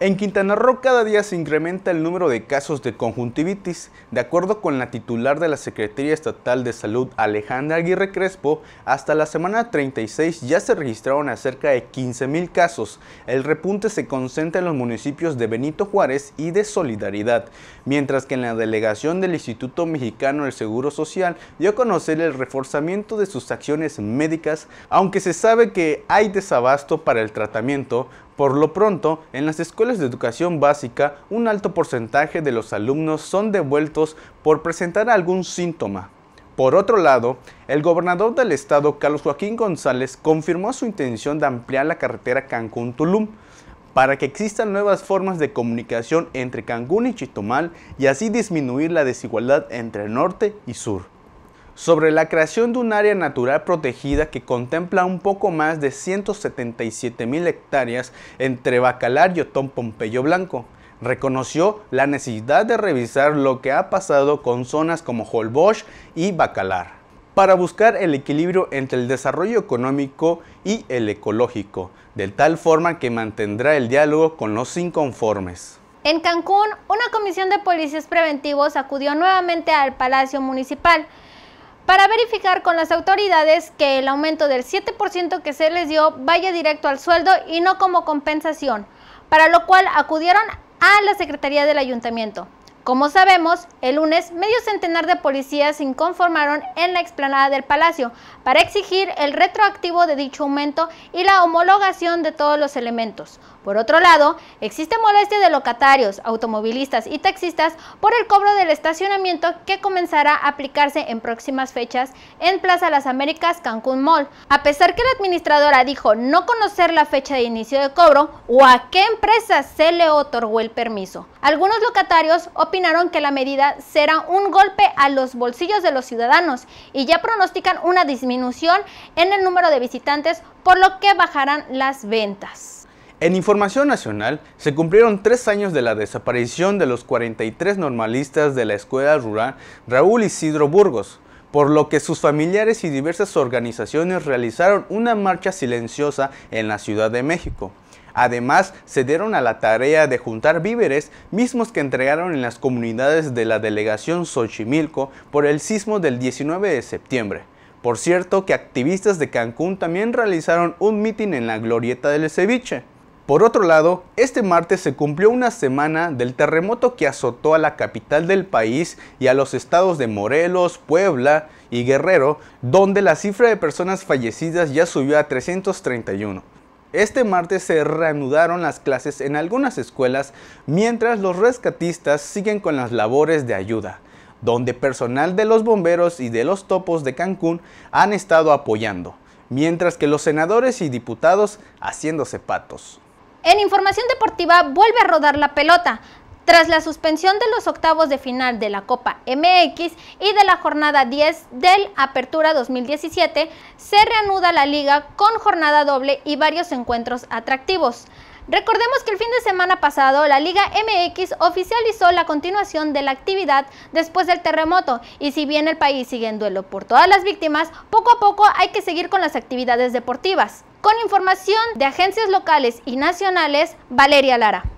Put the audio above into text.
En Quintana Roo cada día se incrementa el número de casos de conjuntivitis. De acuerdo con la titular de la Secretaría Estatal de Salud, Alejandra Aguirre Crespo, hasta la semana 36 ya se registraron a cerca de 15.000 casos. El repunte se concentra en los municipios de Benito Juárez y de Solidaridad, mientras que en la delegación del Instituto Mexicano del Seguro Social dio a conocer el reforzamiento de sus acciones médicas, aunque se sabe que hay desabasto para el tratamiento, por lo pronto, en las escuelas de educación básica, un alto porcentaje de los alumnos son devueltos por presentar algún síntoma. Por otro lado, el gobernador del estado, Carlos Joaquín González, confirmó su intención de ampliar la carretera Cancún-Tulum para que existan nuevas formas de comunicación entre Cancún y Chitomal y así disminuir la desigualdad entre norte y sur sobre la creación de un área natural protegida que contempla un poco más de 177 mil hectáreas entre Bacalar y Otón Pompeyo Blanco. Reconoció la necesidad de revisar lo que ha pasado con zonas como Holbox y Bacalar para buscar el equilibrio entre el desarrollo económico y el ecológico, de tal forma que mantendrá el diálogo con los inconformes. En Cancún, una comisión de policías preventivos acudió nuevamente al Palacio Municipal para verificar con las autoridades que el aumento del 7% que se les dio vaya directo al sueldo y no como compensación, para lo cual acudieron a la Secretaría del Ayuntamiento. Como sabemos, el lunes medio centenar de policías se inconformaron en la explanada del Palacio para exigir el retroactivo de dicho aumento y la homologación de todos los elementos. Por otro lado, existe molestia de locatarios, automovilistas y taxistas por el cobro del estacionamiento que comenzará a aplicarse en próximas fechas en Plaza Las Américas Cancún Mall. A pesar que la administradora dijo no conocer la fecha de inicio de cobro o a qué empresa se le otorgó el permiso, algunos locatarios opinan que la medida será un golpe a los bolsillos de los ciudadanos y ya pronostican una disminución en el número de visitantes, por lo que bajarán las ventas. En Información Nacional, se cumplieron tres años de la desaparición de los 43 normalistas de la Escuela Rural Raúl Isidro Burgos, por lo que sus familiares y diversas organizaciones realizaron una marcha silenciosa en la Ciudad de México. Además, se dieron a la tarea de juntar víveres, mismos que entregaron en las comunidades de la delegación Xochimilco por el sismo del 19 de septiembre. Por cierto que activistas de Cancún también realizaron un mitin en la glorieta del ceviche. Por otro lado, este martes se cumplió una semana del terremoto que azotó a la capital del país y a los estados de Morelos, Puebla y Guerrero, donde la cifra de personas fallecidas ya subió a 331. Este martes se reanudaron las clases en algunas escuelas mientras los rescatistas siguen con las labores de ayuda, donde personal de los bomberos y de los topos de Cancún han estado apoyando, mientras que los senadores y diputados haciéndose patos. En información deportiva vuelve a rodar la pelota tras la suspensión de los octavos de final de la Copa MX y de la jornada 10 del Apertura 2017, se reanuda la liga con jornada doble y varios encuentros atractivos. Recordemos que el fin de semana pasado la Liga MX oficializó la continuación de la actividad después del terremoto y si bien el país sigue en duelo por todas las víctimas, poco a poco hay que seguir con las actividades deportivas. Con información de agencias locales y nacionales, Valeria Lara.